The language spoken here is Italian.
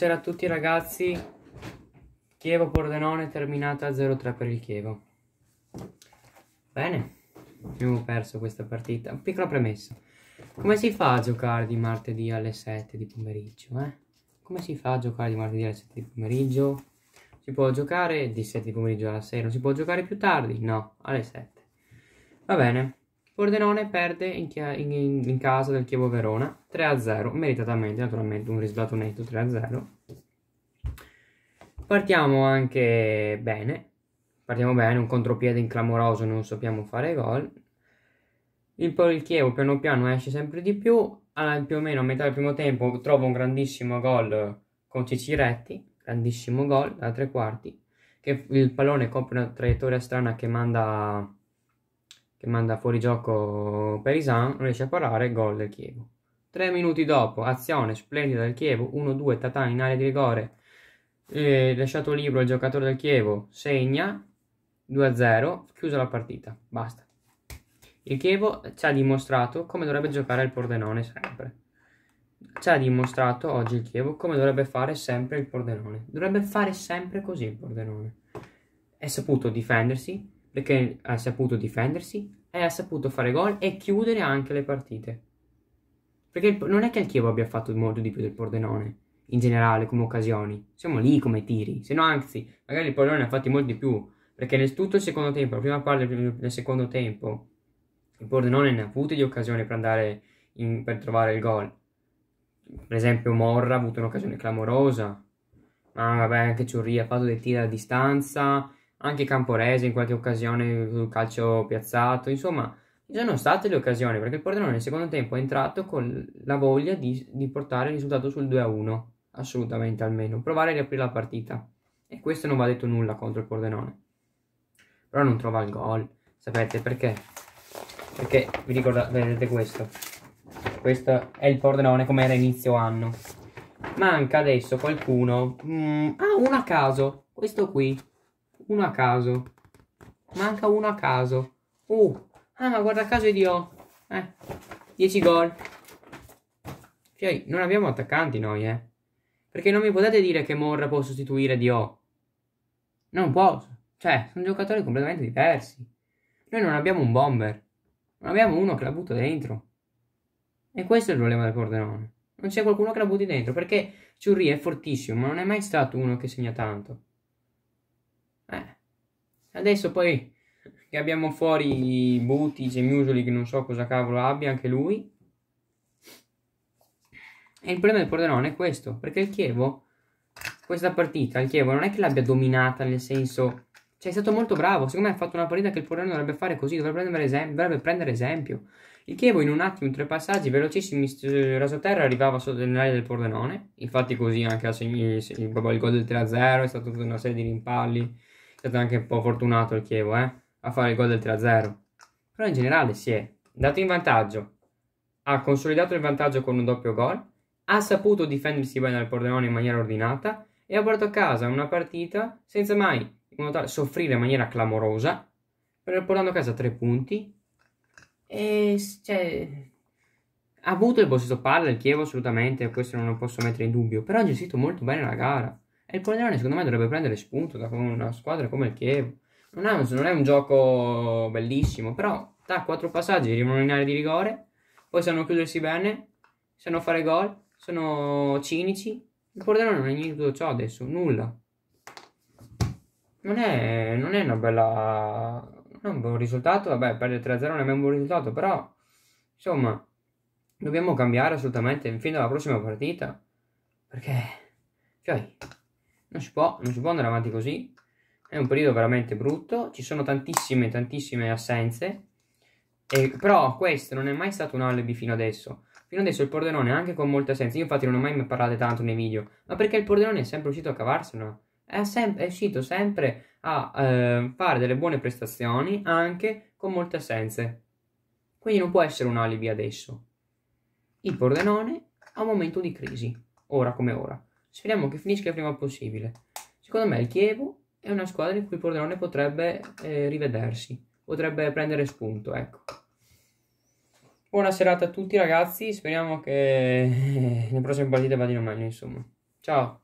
Buonasera a tutti ragazzi, Chievo Pordenone terminata 0-3 per il Chievo. Bene, abbiamo perso questa partita. Piccola premessa, come si fa a giocare di martedì alle 7 di pomeriggio? Eh? Come si fa a giocare di martedì alle 7 di pomeriggio? Si può giocare di 7 di pomeriggio alla sera, non si può giocare più tardi? No, alle 7. Va bene, Pordenone perde in, in, in casa del Chievo Verona 3-0, meritatamente, naturalmente un risultato netto 3-0. Partiamo anche bene, partiamo bene, un contropiede inclamoroso, non sappiamo fare gol. Il, il Chievo piano piano esce sempre di più, alla, più o meno a metà del primo tempo trova un grandissimo gol con Ciciretti, grandissimo gol da tre quarti, che il pallone copre una traiettoria strana che manda che manda fuori gioco Perisan, riesce a parare, gol del Chievo. Tre minuti dopo, azione splendida del Chievo, 1-2, Tatà in area di rigore, eh, lasciato libero il giocatore del Chievo, segna, 2-0, chiusa la partita, basta. Il Chievo ci ha dimostrato come dovrebbe giocare il Pordenone sempre. Ci ha dimostrato oggi il Chievo come dovrebbe fare sempre il Pordenone. Dovrebbe fare sempre così il Pordenone. È saputo difendersi, perché ha saputo difendersi e ha saputo fare gol e chiudere anche le partite. Perché il, non è che il Chievo abbia fatto molto di più del Pordenone, in generale, come occasioni. Siamo lì come tiri, se no anzi, magari il Pordenone ne ha fatti molto di più, perché nel tutto il secondo tempo, la prima parte del secondo tempo, il Pordenone ne ha avute di occasioni per andare in, per trovare il gol. Per esempio Morra ha avuto un'occasione clamorosa, ma vabbè anche Ciurri ha fatto dei tiri a distanza, anche Camporese in qualche occasione un calcio piazzato, insomma ci sono state le occasioni perché il Pordenone nel secondo tempo è entrato con la voglia di, di portare il risultato sul 2-1, assolutamente almeno, provare a riaprire la partita e questo non va detto nulla contro il Pordenone, però non trova il gol, sapete perché? Perché vi ricordate, vedete questo, questo è il Pordenone come era inizio anno, manca adesso qualcuno, mm, ah uno a caso, questo qui, uno a caso. Manca uno a caso. Uh, ah, ma guarda caso è Dio. eh, 10 gol. Cioè, non abbiamo attaccanti noi, eh. Perché non mi potete dire che Morra può sostituire Dio. Non può. Cioè, sono giocatori completamente diversi. Noi non abbiamo un bomber. Non abbiamo uno che la butta dentro. E questo è il problema del Pordenone. Non c'è qualcuno che la butti dentro, perché Churri è fortissimo, ma non è mai stato uno che segna tanto. Eh. Adesso poi che abbiamo fuori Buti, Gemiusoli, che non so cosa cavolo abbia, anche lui. E il problema del Pordenone è questo, perché il Chievo, questa partita, il Chievo non è che l'abbia dominata nel senso... Cioè è stato molto bravo, secondo me ha fatto una partita che il Pordenone dovrebbe fare così, dovrebbe prendere, esempio, dovrebbe prendere esempio. Il Chievo in un attimo, tre passaggi, velocissimi, raso terra, arrivava sotto nell'area del Pordenone. Infatti così anche il, il, il gol del 3-0, è stato tutta una serie di rimpalli stato anche un po' fortunato il Chievo eh, a fare il gol del 3-0. Però in generale si è dato in vantaggio, ha consolidato il vantaggio con un doppio gol, ha saputo difendersi bene dal Pordenone in maniera ordinata e ha portato a casa una partita senza mai in soffrire in maniera clamorosa, portando a casa tre punti. E cioè, ha avuto il possesso palla il Chievo assolutamente, questo non lo posso mettere in dubbio, però ha gestito molto bene la gara. E il Pordenone secondo me dovrebbe prendere spunto da una squadra come il Chievo. Non, ha, non è un gioco bellissimo, però da quattro passaggi rimangono in area di rigore, poi sanno chiudersi bene, sanno fare gol, sono cinici. Il Pordenone non è niente tutto ciò adesso, nulla. Non è, non è una bella... Non è un buon risultato, vabbè, perdere 3-0 non è un buon risultato, però... Insomma, dobbiamo cambiare assolutamente fin dalla prossima partita. Perché... Cioè, non si può, non si può andare avanti così. È un periodo veramente brutto, ci sono tantissime, tantissime assenze. E, però questo non è mai stato un alibi fino adesso. Fino adesso il Pordenone, anche con molte assenze, io infatti non ho mai parlato tanto nei video, ma perché il Pordenone è sempre riuscito a cavarsela. È, sem- è riuscito sempre a eh, fare delle buone prestazioni anche con molte assenze. Quindi non può essere un alibi adesso. Il Pordenone ha un momento di crisi, ora come ora. Speriamo che finisca il prima possibile. Secondo me il Chievo è una squadra in cui il Pordenone potrebbe eh, rivedersi, potrebbe prendere spunto, ecco. Buona serata a tutti ragazzi, speriamo che eh, le prossime partite vadano meglio, insomma. Ciao!